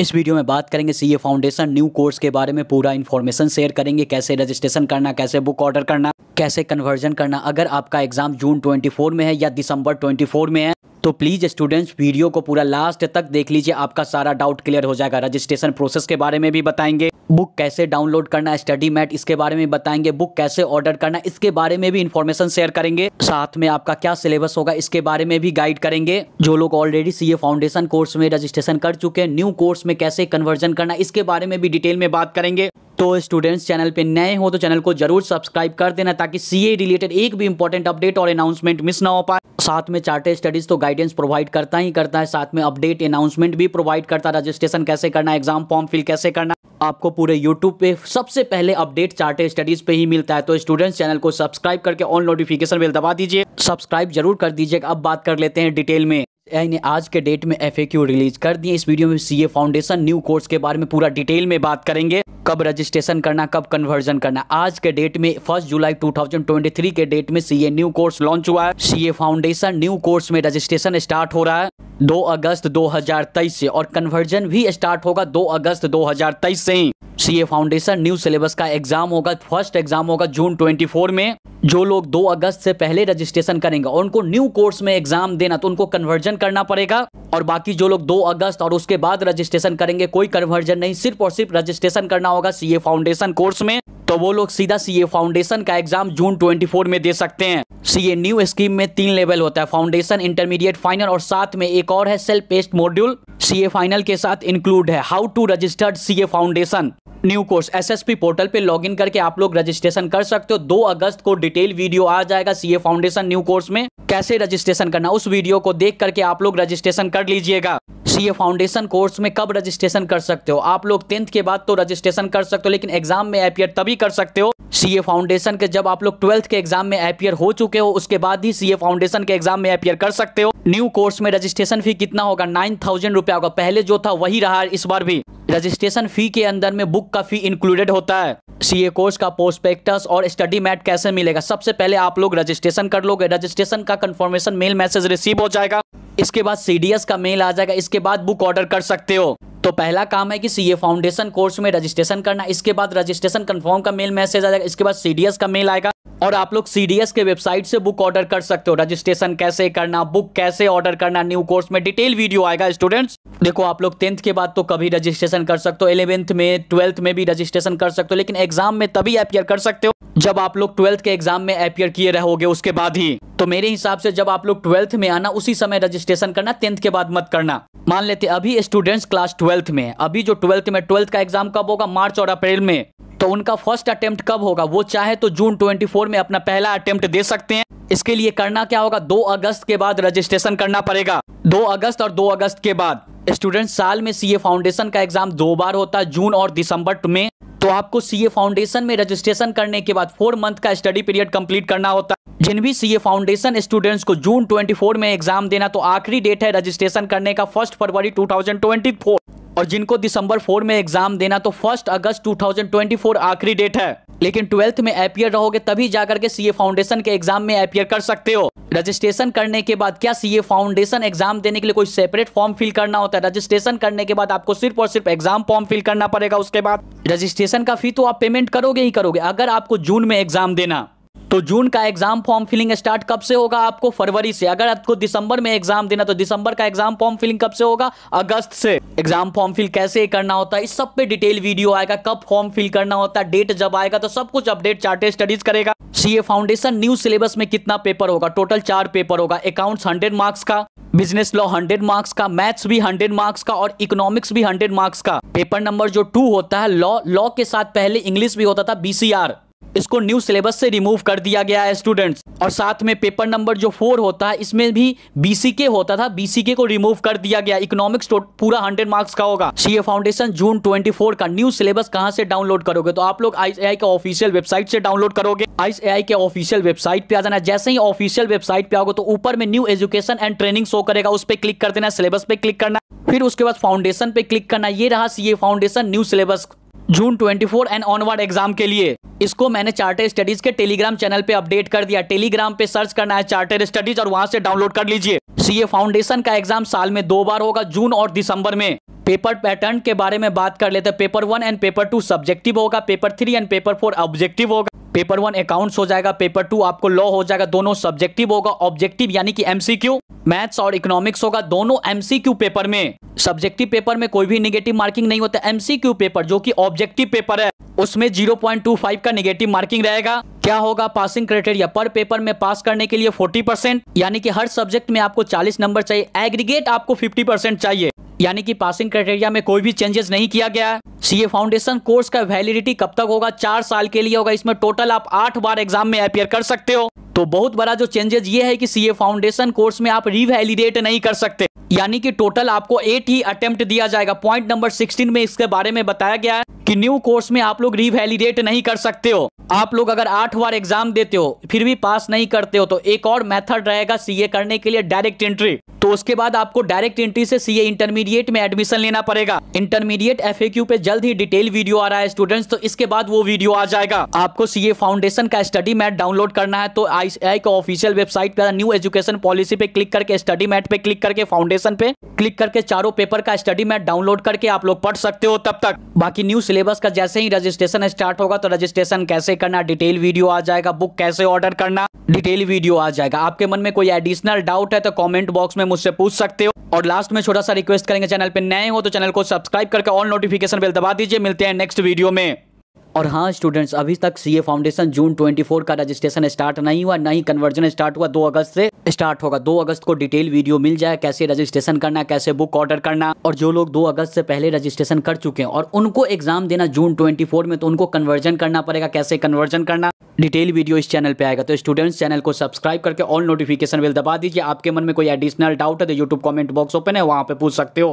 इस वीडियो में बात करेंगे सीए फाउंडेशन न्यू कोर्स के बारे में पूरा इन्फॉर्मेशन शेयर करेंगे कैसे रजिस्ट्रेशन करना कैसे बुक ऑर्डर करना कैसे कन्वर्जन करना अगर आपका एग्जाम जून 24 में है या दिसंबर 24 में है तो प्लीज़ स्टूडेंट्स वीडियो को पूरा लास्ट तक देख लीजिए आपका सारा डाउट क्लियर हो जाएगा रजिस्ट्रेशन प्रोसेस के बारे में भी बताएंगे बुक कैसे डाउनलोड करना स्टडी मैट इसके बारे में बताएंगे बुक कैसे ऑर्डर करना इसके बारे में भी इन्फॉर्मेशन शेयर करेंगे साथ में आपका क्या सिलेबस होगा इसके बारे में भी गाइड करेंगे जो लोग ऑलरेडी सी फाउंडेशन कोर्स में रजिस्ट्रेशन कर चुके हैं न्यू कोर्स में कैसे कन्वर्जन करना इसके बारे में भी डिटेल में बात करेंगे तो स्टूडेंट्स चैनल पे नए हो तो चैनल को जरूर सब्सक्राइब कर देना ताकि सीए रिलेटेड एक भी इंपॉर्टेंट अपडेट और अनाउंसमेंट मिस ना हो पाए साथ में चार्टेड स्टडीज़ तो गाइडेंस प्रोवाइड करता ही करता है साथ में अपडेट अनाउंसमेंट भी प्रोवाइड करता है रजिस्ट्रेशन कैसे करना एग्जाम फॉर्म फिल कैसे करना आपको पूरे यूट्यूब पे सबसे पहले अपडेट चार्टर स्टडीज़ पे ही मिलता है तो स्टूडेंट्स चैनल को सब्सक्राइब करके ऑन नोटिफिकेशन बेल दबा दीजिए सब्सक्राइब जरूर कर दीजिए अब बात कर लेते हैं डिटेल में ने आज के डेट में एफ रिलीज कर दिए इस वीडियो में सीए फाउंडेशन न्यू कोर्स के बारे में पूरा डिटेल में बात करेंगे कब रजिस्ट्रेशन करना कब कन्वर्जन करना आज के डेट में फर्स्ट जुलाई 2023 के डेट में सीए न्यू कोर्स लॉन्च हुआ है सीए फाउंडेशन न्यू कोर्स में रजिस्ट्रेशन स्टार्ट हो रहा है 2 अगस्त 2023 से और कन्वर्जन भी स्टार्ट होगा 2 अगस्त 2023 से ही सीए फाउंडेशन न्यू सिलेबस का एग्जाम होगा फर्स्ट एग्जाम होगा जून 24 में जो लोग 2 अगस्त से पहले रजिस्ट्रेशन करेंगे और उनको न्यू कोर्स में एग्जाम देना तो उनको कन्वर्जन करना पड़ेगा और बाकी जो लोग 2 अगस्त और उसके बाद रजिस्ट्रेशन करेंगे कोई कन्वर्जन नहीं सिर्फ और सिर्फ रजिस्ट्रेशन करना होगा सीए फाउंडेशन कोर्स में तो वो लोग सीधा सीए फाउंडेशन का एग्जाम जून 24 में दे सकते हैं सीए न्यू स्कीम में तीन लेवल होता है फाउंडेशन इंटरमीडिएट फाइनल और साथ में एक और है self paced module CA final के साथ इंक्लूड है how to registered CA foundation new course SSP portal पे लॉगिन करके आप लोग रजिस्ट्रेशन कर सकते हो दो अगस्त को डिटेल वीडियो आ जाएगा सीए फाउंडेशन न्यू कोर्स में कैसे रजिस्ट्रेशन करना उस वीडियो को देख करके आप लोग रजिस्ट्रेशन कर लीजिएगा सीए फाउंडेशन कोर्स में कब रजिस्ट्रेशन कर सकते हो आप लोग टेंथ के बाद तो रजिस्ट्रेशन कर सकते हो लेकिन एग्जाम में अपियर तभी कर सकते हो सीए फाउंडेशन के जब आप लोग ट्वेल्थ के एग्जाम में अपियर हो चुके हो उसके बाद ही सीए फाउंडेशन के एग्जाम में अपियर कर सकते हो न्यू कोर्स में रजिस्ट्रेशन फी कितना होगा नाइन थाउजेंड रुपया होगा पहले जो था वही रहा इस बार भी रजिस्ट्रेशन फ़ी के अंदर में बुक का फ़ी इंक्लूडेड होता है सीए कोर्स का पोस्पेक्टस और स्टडी मैट कैसे मिलेगा सबसे पहले आप लोग रजिस्ट्रेशन कर लोगे रजिस्ट्रेशन का कंफर्मेशन मेल मैसेज रिसीव हो जाएगा इसके बाद सीडीएस का मेल आ जाएगा इसके बाद बुक ऑर्डर कर सकते हो तो पहला काम है कि सीए फाउंडेशन कोर्स में रजिस्ट्रेशन करना इसके बाद रजिस्ट्रेशन कंफर्म का मेल मैसेज आ जाएगा इसके बाद सीडीएस का मेल आएगा और आप लोग सी के वेबसाइट से बुक ऑर्डर कर सकते हो रजिस्ट्रेशन कैसे करना बुक कैसे ऑर्डर करना न्यू कोर्स में डिटेल वीडियो आएगा स्टूडेंट्स देखो आप लोग टेंथ के बाद तो कभी रजिस्ट्रेशन कर सकते हो इलेवेंथ में ट्वेल्थ में भी रजिस्ट्रेशन कर सकते हो लेकिन एग्जाम में तभी अपियर कर सकते हो जब आप लोग ट्वेल्थ के एग्जाम में अपियर किए रहोगे उसके बाद ही तो मेरे हिसाब से जब आप लोग ट्वेल्थ में आना उसी समय रजिस्ट्रेशन करना टेंथ के बाद मत करना मान लेते अभी स्टूडेंट्स क्लास ट्वेल्थ में अभी जो ट्वेल्थ में ट्वेल्थ का एग्जाम कब होगा मार्च और अप्रैल में तो उनका फर्स्ट अटेम्प्ट कब होगा वो चाहे तो जून 24 में अपना पहला अटेम्प्ट दे सकते हैं इसके लिए करना क्या होगा 2 अगस्त के बाद रजिस्ट्रेशन करना पड़ेगा 2 अगस्त और 2 अगस्त के बाद स्टूडेंट साल में सीए फाउंडेशन का एग्जाम दो बार होता है जून और दिसंबर में तो आपको सीए फाउंडेशन में रजिस्ट्रेशन करने के बाद फोर मंथ का स्टडी पीरियड कम्प्लीट करना होता है जिन भी सीए फाउंडेशन स्टूडेंट्स को जून 24 में एग्जाम देना तो आखिरी डेट है रजिस्ट्रेशन करने का फर्स्ट फरवरी 2024 और जिनको दिसंबर फोर में एग्जाम देना तो फर्स्ट अगस्त 2024 आखिरी डेट है लेकिन ट्वेल्थ में अपियर रहोगे तभी जाकर के सीए फाउंडेशन के एग्जाम में अपियर कर सकते हो रजिस्ट्रेशन करने के बाद क्या सीए फाउंडेशन एग्जाम देने के लिए कोई सेपरेट फॉर्म फिल करना होता है रजिस्ट्रेशन करने के बाद आपको सिर्फ और सिर्फ एग्जाम फॉर्म फिल करना पड़ेगा उसके बाद रजिस्ट्रेशन का फी तो आप पेमेंट करोगे ही करोगे अगर आपको जून में एग्जाम देना तो जून का एग्जाम फॉर्म फिलिंग स्टार्ट कब से होगा आपको फरवरी से अगर आपको दिसंबर में एग्जाम देना तो दिसंबर का एग्जाम फॉर्म फिलिंग कब से होगा अगस्त से एग्जाम फॉर्म फिल कैसे करना होता है इस सब पे डिटेल वीडियो आएगा कब फॉर्म फिल करना होता है डेट जब आएगा तो सब कुछ अपडेट चार्टेड स्टडीज करेगा सीए फाउंडेशन न्यू सिलेबस में कितना पेपर होगा टोटल चार पेपर होगा अकाउंट्स हंड्रेड मार्क्स का बिजनेस लॉ हंड्रेड मार्क्स का मैथ्स भी हंड्रेड मार्क्स का और इकोनॉमिक्स भी हंड्रेड मार्क्स का पेपर नंबर जो टू होता है लॉ लॉ के साथ पहले इंग्लिश भी होता था बीसीआर इसको न्यू सिलेबस से रिमूव कर दिया गया है स्टूडेंट्स और साथ में पेपर नंबर जो फोर होता है इसमें भी बीसीके होता था बीसीके को रिमूव कर दिया गया इकोनॉमिक्स पूरा हंड्रेड मार्क्स का होगा सीए फाउंडेशन जून ट्वेंटी का न्यू सिलेबस कहाँ से डाउनलोड करोगे तो आप लोग आई का ऑफिशियल वेबसाइट से डाउनलोड करोगे आई के ऑफिशियल वेबसाइट पे आ जाना जैसे ही ऑफिशियल वेबसाइट पे आओगे तो ऊपर में new education and training show करेगा उस पर क्लिक कर देना सिलेबस पे क्लिक करना फिर उसके बाद फाउंडेशन पे क्लिक करना ये रहा CA foundation new syllabus June four and onward exam के लिए इसको मैंने चार्टर स्टडीज के टेलीग्राम चैनल पे अपडेट कर दिया टेलीग्राम पे सर्च करना है चार्टर स्टडीज और वहां से डाउनलोड कर लीजिए सीए फाउंडेशन का एग्जाम साल में दो बार होगा जून और दिसंबर में पेपर पैटर्न के बारे में बात कर लेते हैं paper one and paper two subjective होगा paper three and paper four objective होगा पेपर वन अकाउंट्स हो जाएगा पेपर टू आपको लॉ हो जाएगा दोनों सब्जेक्टिव होगा ऑब्जेक्टिव यानी कि एमसीक्यू मैथ्स और इकोनॉमिक्स होगा दोनों एमसीक्यू पेपर में सब्जेक्टिव पेपर में कोई भी निगेटिव मार्किंग नहीं होता एमसीक्यू पेपर जो कि ऑब्जेक्टिव पेपर है उसमें 0.25 का निगेटिव मार्किंग रहेगा क्या होगा पासिंग क्राइटेरिया पर पेपर में पास करने के लिए 40 परसेंट यानी कि हर सब्जेक्ट में आपको 40 नंबर चाहिए एग्रीगेट आपको 50 परसेंट चाहिए यानी कि पासिंग क्राइटेरिया में कोई भी चेंजेस नहीं किया गया सीए फाउंडेशन कोर्स का वैलिडिटी कब तक होगा चार साल के लिए होगा इसमें टोटल आप आठ बार एग्जाम में अपियर कर सकते हो तो बहुत बड़ा जो चेंजेज ये है कि सीए फाउंडेशन कोर्स में आप रिवेलिडेट नहीं कर सकते यानी कि टोटल आपको एट ही अटेम्प्ट दिया जाएगा पॉइंट नंबर 16 में इसके बारे में बताया गया है कि न्यू कोर्स में आप लोग रिवेलिडेट नहीं कर सकते हो आप लोग अगर आठ बार एग्जाम देते हो फिर भी पास नहीं करते हो तो एक और मेथड रहेगा सीए करने के लिए डायरेक्ट एंट्री तो उसके बाद आपको डायरेक्ट एंट्री से सीए इंटरमीडिएट में एडमिशन लेना पड़ेगा इंटरमीडिएट एफएक्यू पे जल्द ही डिटेल वीडियो आ रहा है स्टूडेंट्स तो इसके बाद वो वीडियो आ जाएगा आपको सीए फाउंडेशन का स्टडी मैट डाउनलोड करना है तो आईसीआई का ऑफिशियल वेबसाइट पर न्यू एजुकेशन पॉलिसी पे क्लिक करके स्टडी मैट पे क्लिक करके फाउंडेशन पे क्लिक करके चारों पेपर का स्टडी मैट डाउनलोड करके आप लोग पढ़ सकते हो तब तक बाकी न्यूज सिलेबस का जैसे ही रजिस्ट्रेशन स्टार्ट होगा तो रजिस्ट्रेशन कैसे करना डिटेल वीडियो आ जाएगा बुक कैसे ऑर्डर करना डिटेल वीडियो आ जाएगा आपके मन में कोई एडिशनल डाउट है तो कमेंट बॉक्स में मुझसे पूछ सकते हो और लास्ट में छोटा सा रिक्वेस्ट करेंगे चैनल पर नए हो तो चैनल को सब्सक्राइब करके ऑल नोटिफिकेशन बिल दबा दीजिए मिलते हैं नेक्स्ट वीडियो में और हाँ स्टूडेंट्स अभी तक सीए फाउंडेशन जून 24 का रजिस्ट्रेशन स्टार्ट नहीं हुआ ना ही कन्वर्जन स्टार्ट हुआ 2 अगस्त से स्टार्ट होगा 2 अगस्त को डिटेल वीडियो मिल जाए कैसे रजिस्ट्रेशन करना कैसे बुक ऑर्डर करना और जो लोग 2 अगस्त से पहले रजिस्ट्रेशन कर चुके हैं और उनको एग्जाम देना जून फोर में तो उनको कन्वर्जन करना पड़ेगा कैसे कन्वर्जन करना डिटेल वीडियो इस चैनल पे आएगा तो स्टूडेंट्स चैनल को सब्सक्राइब करके ऑल नोटिफिकेशन बिल दबा दीजिए आपके मन में कोई एडिशनल डाउट है तो यूट्यूब कमेंट बॉक्स ओपन है वहाँ पे पूछ सकते हो